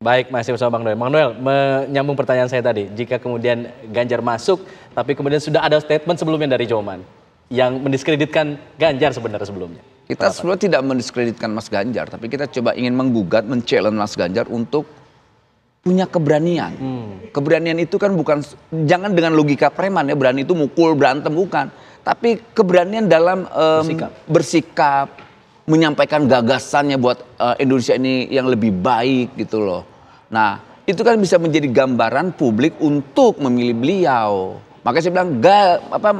Baik, masih bersama Bang Noel. Bang Noel, menyambung pertanyaan saya tadi, jika kemudian Ganjar masuk, tapi kemudian sudah ada statement sebelumnya dari Joman yang mendiskreditkan Ganjar sebenarnya sebelumnya. Kita Kenapa? sebenarnya tidak mendiskreditkan Mas Ganjar, tapi kita coba ingin menggugat, mencalon Mas Ganjar untuk punya keberanian. Hmm. Keberanian itu kan bukan jangan dengan logika preman ya, berani itu mukul, berantem bukan, tapi keberanian dalam um, bersikap, bersikap menyampaikan gagasannya buat uh, Indonesia ini yang lebih baik gitu loh. Nah, itu kan bisa menjadi gambaran publik untuk memilih beliau. Makanya saya bilang ga, apa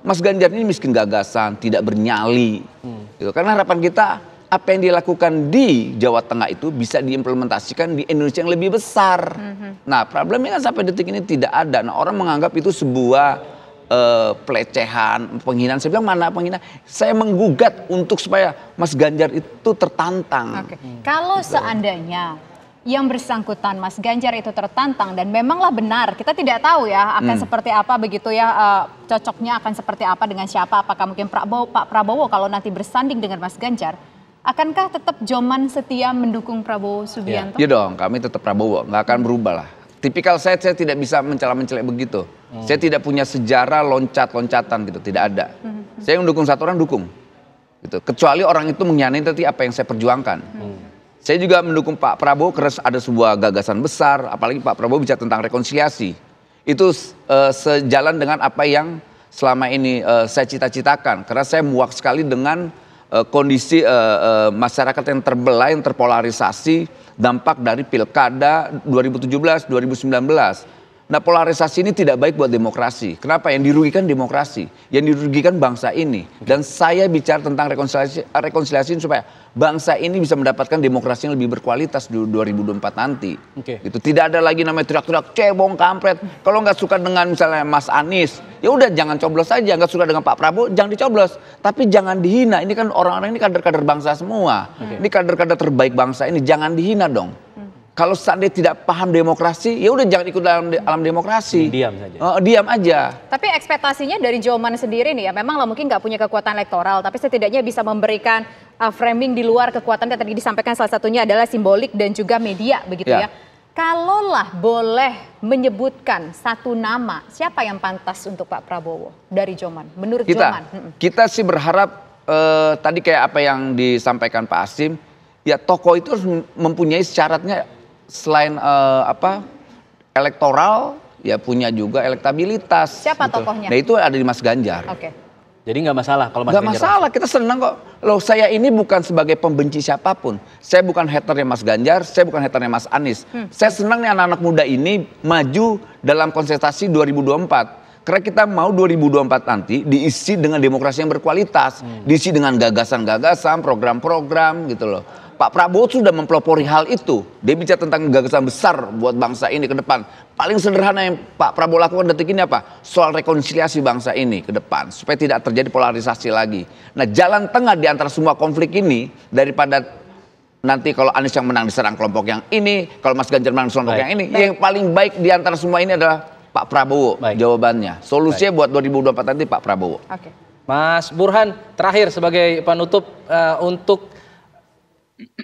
Mas Ganjar ini miskin gagasan, tidak bernyali. Hmm. Gitu. Karena harapan kita apa yang dilakukan di Jawa Tengah itu bisa diimplementasikan di Indonesia yang lebih besar. Hmm. hmm. Nah, problemnya kan sampai detik ini tidak ada. Nah, orang menganggap itu sebuah uh, pelecehan, penghinaan. Saya bilang mana penghinaan? Saya menggugat untuk supaya Mas Ganjar itu tertantang. Okay. Hmm. Kalau gitu. seandainya yang bersangkutan Mas Ganjar itu tertantang dan memanglah benar kita tidak tahu ya akan hmm. seperti apa begitu ya uh, cocoknya akan seperti apa dengan siapa apakah mungkin Prabowo Pak Prabowo kalau nanti bersanding dengan Mas Ganjar akankah tetap Joman setia mendukung Prabowo iya, Subianto? Iya ya dong, kami tetap Prabowo, nggak akan berubah lah tipikal saya saya tidak bisa mencela-mencela begitu. Hmm. Saya tidak punya sejarah loncat-loncatan gitu, tidak ada. Hmm. Saya mendukung satu orang dukung. Gitu. Kecuali orang itu mengkhianati apa yang saya perjuangkan. Hmm. Saya juga mendukung Pak Prabowo karena ada sebuah gagasan besar, apalagi Pak Prabowo bicara tentang rekonsiliasi. Itu uh, sejalan dengan apa yang selama ini uh, saya cita-citakan karena saya muak sekali dengan uh, kondisi uh, uh, masyarakat yang terbelah, yang terpolarisasi dampak dari pilkada 2017, 2019 Nah polarisasi ini tidak baik buat demokrasi. Kenapa? Yang dirugikan demokrasi, yang dirugikan bangsa ini. Dan saya bicara tentang rekonsiliasi, rekonsiliasi supaya bangsa ini bisa mendapatkan demokrasi yang lebih berkualitas di 2024 nanti. Okay. Itu tidak ada lagi namanya teriak-teriak cebong kampret. Kalau nggak suka dengan misalnya Mas Anies, ya udah jangan coblos saja. Nggak suka dengan Pak Prabowo, jangan dicoblos. Tapi jangan dihina. Ini kan orang-orang ini kader-kader bangsa semua. Okay. Ini kader-kader terbaik bangsa ini. Jangan dihina dong. Kalau sandi tidak paham demokrasi, ya udah jangan ikut dalam alam demokrasi. Diam saja. Uh, diam aja. Tapi ekspektasinya dari Joman sendiri nih ya, memang lah mungkin nggak punya kekuatan elektoral, tapi setidaknya bisa memberikan uh, framing di luar kekuatan yang tadi disampaikan salah satunya adalah simbolik dan juga media begitu ya. ya. Kalaulah boleh menyebutkan satu nama, siapa yang pantas untuk Pak Prabowo dari Joman? Menurut kita, Joman? Kita sih berharap uh, tadi kayak apa yang disampaikan Pak Asim, ya tokoh itu harus mempunyai syaratnya selain uh, apa elektoral ya punya juga elektabilitas. Siapa gitu. tokohnya? Nah itu ada di Mas Ganjar. Oke. Okay. Jadi nggak masalah kalau Mas gak Ganjar. masalah, kita senang kok. Loh saya ini bukan sebagai pembenci siapapun. Saya bukan haternya Mas Ganjar, saya bukan haternya Mas Anies. Hmm. Saya senang nih anak-anak muda ini maju dalam konsentrasi 2024. Karena kita mau 2024 nanti diisi dengan demokrasi yang berkualitas, hmm. diisi dengan gagasan-gagasan, program-program gitu loh. Pak Prabowo sudah mempelopori hal itu. Dia bicara tentang gagasan besar buat bangsa ini ke depan. Paling sederhana yang Pak Prabowo lakukan detik ini apa? Soal rekonsiliasi bangsa ini ke depan supaya tidak terjadi polarisasi lagi. Nah, jalan tengah di antara semua konflik ini daripada nanti kalau Anies yang menang diserang kelompok yang ini, kalau Mas Ganjar menang kelompok baik. yang ini, baik. yang paling baik di antara semua ini adalah Pak Prabowo baik. jawabannya. Solusinya baik. buat 2024 nanti Pak Prabowo. Oke. Mas Burhan, terakhir sebagai penutup uh, untuk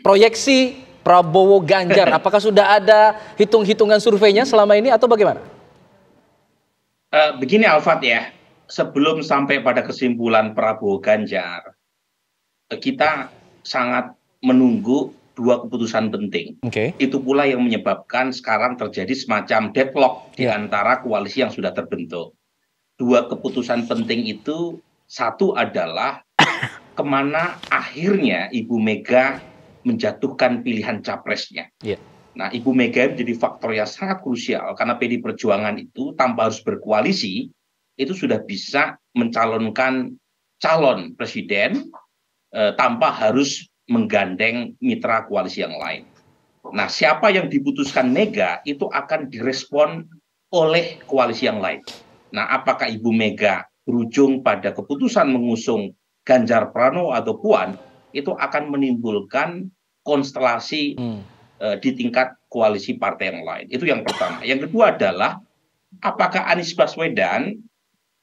proyeksi Prabowo Ganjar? Apakah sudah ada hitung-hitungan surveinya selama ini atau bagaimana? Uh, begini Alfat ya, sebelum sampai pada kesimpulan Prabowo Ganjar, eh, kita sangat menunggu dua keputusan penting. Okay. Itu pula yang menyebabkan sekarang terjadi semacam deadlock yeah. di ya. antara koalisi yang sudah terbentuk. Dua keputusan penting itu satu adalah kemana akhirnya Ibu Mega menjatuhkan pilihan capresnya. Yeah. Nah, Ibu Mega menjadi faktor yang sangat krusial karena PD Perjuangan itu tanpa harus berkoalisi itu sudah bisa mencalonkan calon presiden eh, tanpa harus menggandeng mitra koalisi yang lain. Nah, siapa yang diputuskan Mega itu akan direspon oleh koalisi yang lain. Nah, apakah Ibu Mega berujung pada keputusan mengusung Ganjar Pranowo atau Puan itu akan menimbulkan konstelasi hmm. uh, di tingkat koalisi partai yang lain. Itu yang pertama. Yang kedua adalah apakah Anies Baswedan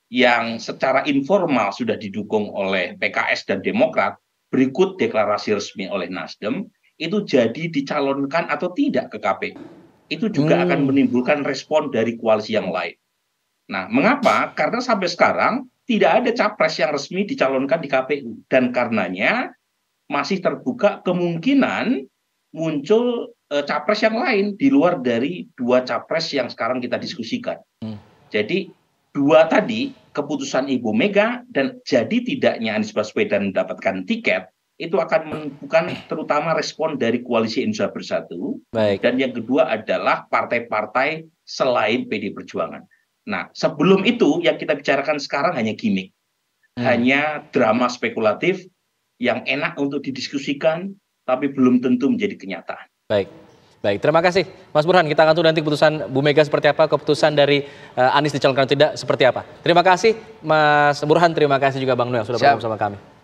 yang secara informal sudah didukung oleh PKS dan Demokrat berikut deklarasi resmi oleh Nasdem itu jadi dicalonkan atau tidak ke KPU. Itu juga hmm. akan menimbulkan respon dari koalisi yang lain. Nah, mengapa? Karena sampai sekarang tidak ada capres yang resmi dicalonkan di KPU dan karenanya masih terbuka kemungkinan muncul e, capres yang lain di luar dari dua capres yang sekarang kita diskusikan. Hmm. Jadi dua tadi keputusan Ibu Mega dan jadi tidaknya Anies Baswedan mendapatkan tiket itu akan menentukan terutama respon dari koalisi Indonesia Bersatu. Baik. Dan yang kedua adalah partai-partai selain PD Perjuangan. Nah, sebelum itu yang kita bicarakan sekarang hanya gimmick. Hmm. Hanya drama spekulatif yang enak untuk didiskusikan, tapi belum tentu menjadi kenyataan. Baik. Baik, terima kasih Mas Burhan. Kita akan tunggu nanti keputusan Bu Mega seperti apa, keputusan dari uh, Anies dicalonkan tidak seperti apa. Terima kasih Mas Burhan, terima kasih juga Bang Noel sudah bergabung bersama kami.